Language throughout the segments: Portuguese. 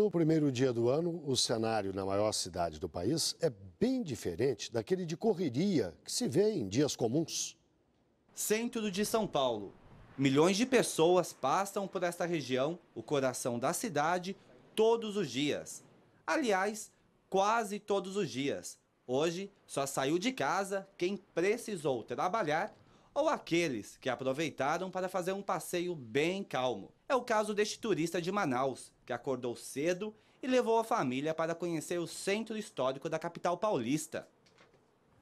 No primeiro dia do ano, o cenário na maior cidade do país é bem diferente daquele de correria que se vê em dias comuns. Centro de São Paulo. Milhões de pessoas passam por esta região, o coração da cidade, todos os dias. Aliás, quase todos os dias. Hoje, só saiu de casa quem precisou trabalhar ou aqueles que aproveitaram para fazer um passeio bem calmo. É o caso deste turista de Manaus, que acordou cedo e levou a família para conhecer o centro histórico da capital paulista.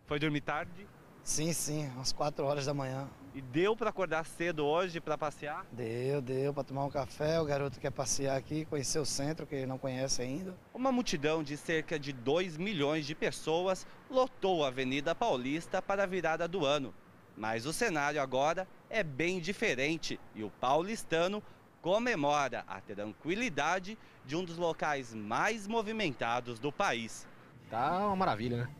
Foi dormir tarde? Sim, sim, umas 4 horas da manhã. E deu para acordar cedo hoje para passear? Deu, deu para tomar um café. O garoto quer passear aqui, conhecer o centro que ele não conhece ainda. Uma multidão de cerca de 2 milhões de pessoas lotou a Avenida Paulista para a virada do ano. Mas o cenário agora é bem diferente e o paulistano comemora a tranquilidade de um dos locais mais movimentados do país. Tá uma maravilha, né?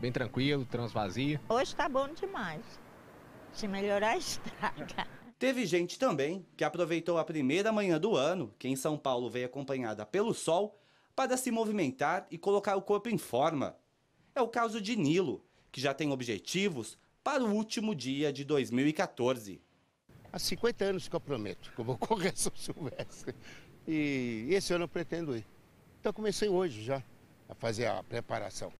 Bem tranquilo, transvazio. Hoje tá bom demais. Se melhorar, a estrada. Teve gente também que aproveitou a primeira manhã do ano, que em São Paulo veio acompanhada pelo sol, para se movimentar e colocar o corpo em forma. É o caso de Nilo, que já tem objetivos para o último dia de 2014. Há 50 anos que eu prometo que eu vou correr São Silvestre. E esse ano eu pretendo ir. Então comecei hoje já a fazer a preparação.